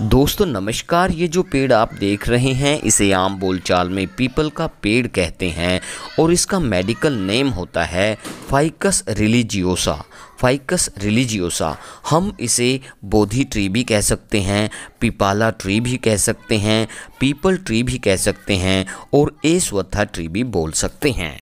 दोस्तों नमस्कार ये जो पेड़ आप देख रहे हैं इसे आम बोलचाल में पीपल का पेड़ कहते हैं और इसका मेडिकल नेम होता है फाइकस रिलीजियोसा फाइकस रिलीजियोसा हम इसे बोधि ट्री भी कह सकते हैं पिपाला ट्री भी कह सकते हैं पीपल ट्री भी कह सकते हैं और एसवत्था ट्री भी बोल सकते हैं